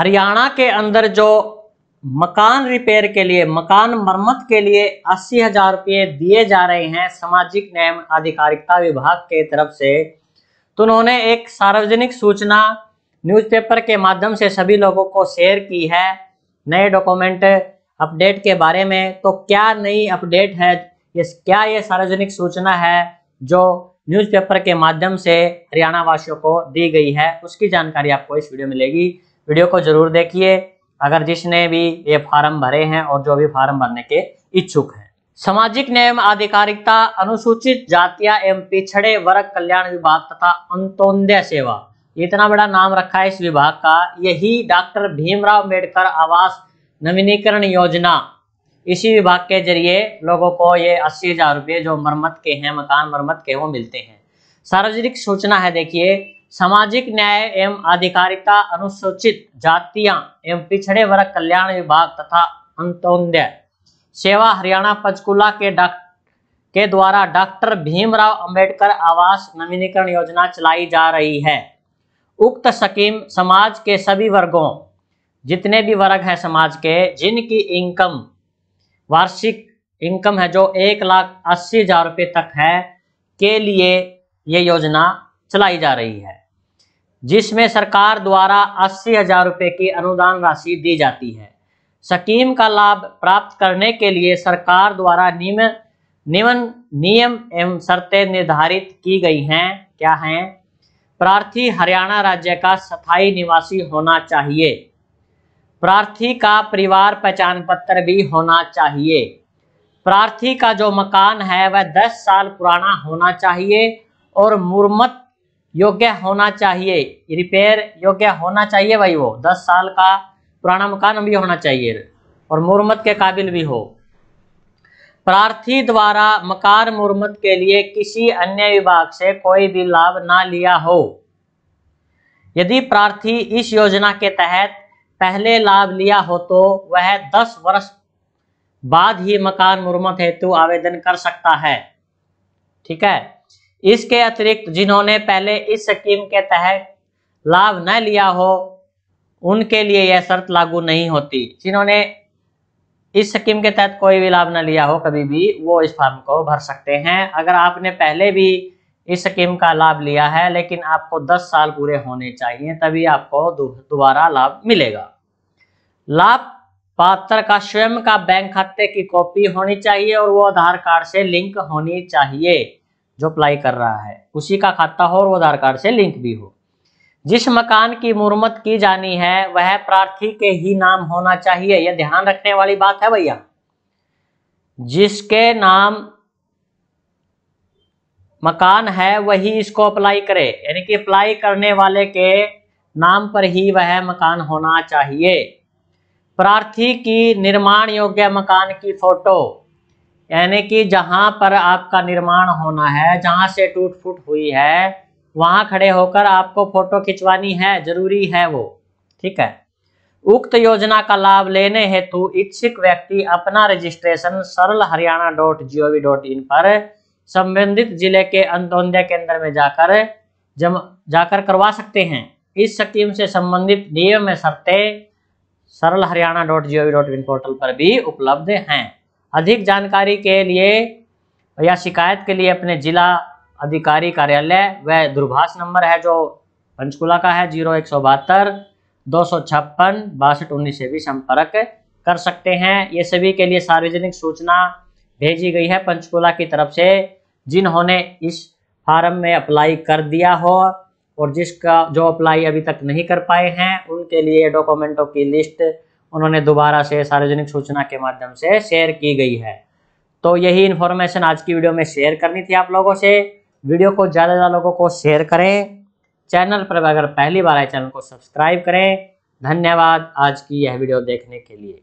हरियाणा के अंदर जो मकान रिपेयर के लिए मकान मरम्मत के लिए अस्सी हजार रुपये दिए जा रहे हैं सामाजिक न्याय आधिकारिकता विभाग के तरफ से तो उन्होंने एक सार्वजनिक सूचना न्यूज़पेपर के माध्यम से सभी लोगों को शेयर की है नए डॉक्यूमेंट अपडेट के बारे में तो क्या नई अपडेट है ये क्या ये सार्वजनिक सूचना है जो न्यूज़पेपर के माध्यम से हरियाणा वासियों को दी गई है उसकी जानकारी आपको इस वीडियो में मिलेगी वीडियो को जरूर देखिए अगर जिसने भी ये फार्म भरे हैं और जो भी फार्म भरने के इच्छुक हैं सामाजिक न्याय एवं आधिकारिकता अनुसूचित जातिया एवं पिछड़े वर्ग कल्याण विभाग तथा अंत्योदय सेवा इतना बड़ा नाम रखा है इस विभाग का यही डॉक्टर भीमराव अम्बेडकर आवास नवीनीकरण योजना इसी विभाग के जरिए लोगों को ये अस्सी हजार रुपये जो मरम्मत के हैं मकान मरम्मत के वो मिलते हैं सार्वजनिक सूचना है देखिए सामाजिक न्याय एवं अधिकारिता अनुसूचित जातियां एवं पिछड़े वर्ग कल्याण विभाग तथा अंत्योदय सेवा हरियाणा पंचकूला के के द्वारा डॉक्टर भीमराव अंबेडकर आवास नवीनीकरण योजना चलाई जा रही है उक्त स्कीम समाज के सभी वर्गों जितने भी वर्ग हैं समाज के जिनकी इनकम वार्षिक इनकम है जो एक लाख अस्सी हजार रुपये तक है के लिए ये योजना चलाई जा रही है जिसमें सरकार द्वारा अस्सी हजार रुपये की अनुदान राशि दी जाती है स्कीम का लाभ प्राप्त करने के लिए सरकार द्वारा निम्न निम्न नियम एवं शर्तें निर्धारित की गई हैं क्या हैं प्रार्थी हरियाणा राज्य का स्थायी निवासी होना चाहिए प्रार्थी का परिवार पहचान पत्र भी होना चाहिए प्रार्थी का जो मकान है वह 10 साल पुराना होना चाहिए और मुरम्मत योग्य होना चाहिए रिपेयर योग्य होना चाहिए भाई वो दस साल का पुराना मकान भी होना चाहिए और मुरम्मत के काबिल भी हो प्रार्थी द्वारा मकान मुरम्मत के लिए किसी अन्य विभाग से कोई भी लाभ ना लिया हो यदि प्रार्थी इस योजना के तहत पहले लाभ लिया हो तो वह 10 वर्ष बाद ही मकान मुरम्मत हेतु आवेदन कर सकता है ठीक है इसके अतिरिक्त जिन्होंने पहले इस स्कीम के तहत लाभ न लिया हो उनके लिए यह शर्त लागू नहीं होती जिन्होंने इस स्कीम के तहत कोई भी लाभ न लिया हो कभी भी वो इस फॉर्म को भर सकते हैं अगर आपने पहले भी इस स्कीम का लाभ लिया है लेकिन आपको 10 साल पूरे होने चाहिए तभी आपको दोबारा लाभ मिलेगा लाभ पात्र का स्वयं का बैंक खाते की कॉपी होनी चाहिए और वो आधार कार्ड से लिंक होनी चाहिए जो अप्लाई कर रहा है उसी का खाता हो और आधार कार्ड से लिंक भी हो जिस मकान की मुरम्मत की जानी है वह प्रार्थी के ही नाम होना चाहिए यह ध्यान रखने वाली बात है भैया जिसके नाम मकान है वही इसको अप्लाई करे यानी कि अप्लाई करने वाले के नाम पर ही वह मकान होना चाहिए प्रार्थी की निर्माण योग्य मकान की फोटो यानी कि जहां पर आपका निर्माण होना है जहां से टूट फूट हुई है वहां खड़े होकर आपको फोटो खिंचवानी है जरूरी है वो ठीक है उक्त योजना का लाभ लेने हेतु इच्छुक व्यक्ति अपना registration Saral Haryana dot G O V dot in पर संबंधित जिले के अंत्योदय केंद्र में जाकर जम जाकर करवा सकते हैं इस स्कीम से संबंधित नियम में शर्तें Saral Haryana dot G O V dot in portal पर भी उपलब्ध हैं अधिक जानकारी के लिए या शिकायत के लिए अपने जिला अधिकारी कार्यालय व दूरभाष नंबर है जो पंचकुला का है जीरो एक सौ बहत्तर दो सौ छप्पन बासठ उन्नीस से भी संपर्क कर सकते हैं ये सभी के लिए सार्वजनिक सूचना भेजी गई है पंचकुला की तरफ से जिन्होंने इस फार्म में अप्लाई कर दिया हो और जिसका जो अप्लाई अभी तक नहीं कर पाए हैं उनके लिए डॉक्यूमेंटों की लिस्ट उन्होंने दोबारा से सार्वजनिक सूचना के माध्यम से शेयर की गई है तो यही इन्फॉर्मेशन आज की वीडियो में शेयर करनी थी आप लोगों से वीडियो को ज़्यादा से ज़्यादा लोगों को शेयर करें चैनल पर अगर पहली बार आए चैनल को सब्सक्राइब करें धन्यवाद आज की यह वीडियो देखने के लिए